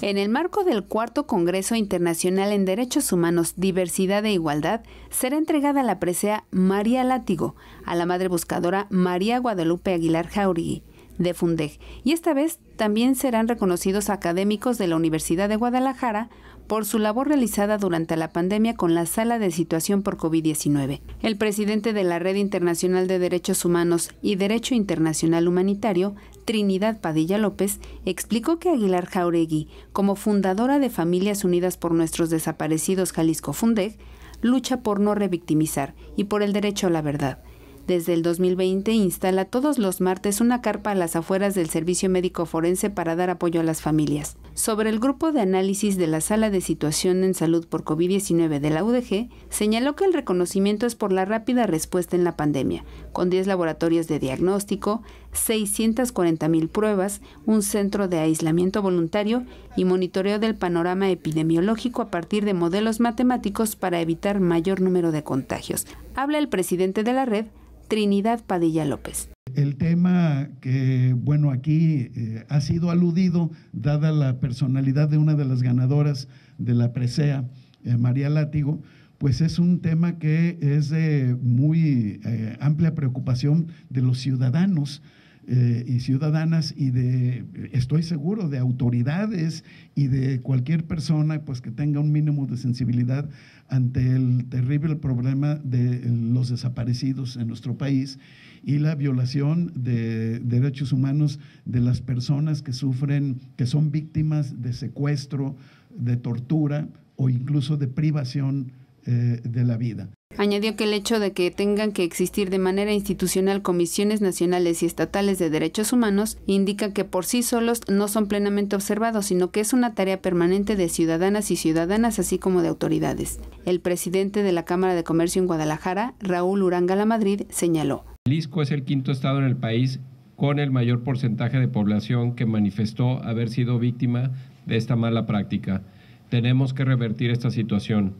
En el marco del Cuarto Congreso Internacional en Derechos Humanos, Diversidad e Igualdad, será entregada la presea María Látigo a la madre buscadora María Guadalupe Aguilar Jauregui, de Fundeg. Y esta vez también serán reconocidos académicos de la Universidad de Guadalajara por su labor realizada durante la pandemia con la sala de situación por COVID-19. El presidente de la Red Internacional de Derechos Humanos y Derecho Internacional Humanitario, Trinidad Padilla López, explicó que Aguilar Jauregui, como fundadora de Familias Unidas por Nuestros Desaparecidos Jalisco Fundeg, lucha por no revictimizar y por el derecho a la verdad desde el 2020 instala todos los martes una carpa a las afueras del Servicio Médico Forense para dar apoyo a las familias. Sobre el grupo de análisis de la Sala de Situación en Salud por COVID-19 de la UDG, señaló que el reconocimiento es por la rápida respuesta en la pandemia, con 10 laboratorios de diagnóstico, 640 pruebas, un centro de aislamiento voluntario y monitoreo del panorama epidemiológico a partir de modelos matemáticos para evitar mayor número de contagios. Habla el presidente de la red, Trinidad Padilla López. El tema que, bueno, aquí eh, ha sido aludido, dada la personalidad de una de las ganadoras de la presea, eh, María Látigo, pues es un tema que es de muy eh, amplia preocupación de los ciudadanos. Eh, y ciudadanas y de, estoy seguro, de autoridades y de cualquier persona pues, que tenga un mínimo de sensibilidad ante el terrible problema de los desaparecidos en nuestro país y la violación de derechos humanos de las personas que sufren, que son víctimas de secuestro, de tortura o incluso de privación eh, de la vida. Añadió que el hecho de que tengan que existir de manera institucional comisiones nacionales y estatales de derechos humanos indica que por sí solos no son plenamente observados, sino que es una tarea permanente de ciudadanas y ciudadanas, así como de autoridades. El presidente de la Cámara de Comercio en Guadalajara, Raúl Uranga La Madrid, señaló. Jalisco es el quinto estado en el país con el mayor porcentaje de población que manifestó haber sido víctima de esta mala práctica. Tenemos que revertir esta situación.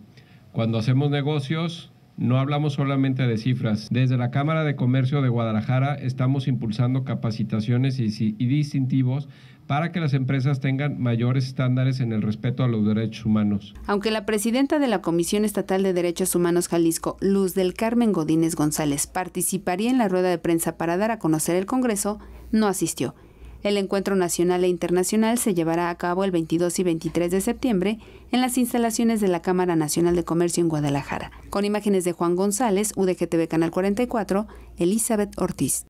Cuando hacemos negocios, no hablamos solamente de cifras. Desde la Cámara de Comercio de Guadalajara estamos impulsando capacitaciones y, distintivos para que las empresas tengan mayores estándares en el respeto a los derechos humanos. Aunque la presidenta de la Comisión Estatal de Derechos Humanos Jalisco, Luz del Carmen Godínez González, participaría en la rueda de prensa para dar a conocer el Congreso, no asistió el encuentro nacional e internacional se llevará a cabo el 22 y 23 de septiembre en las instalaciones de la Cámara Nacional de Comercio en Guadalajara, con imágenes de Juan González, UDGTV Canal 44, Elizabeth Ortiz.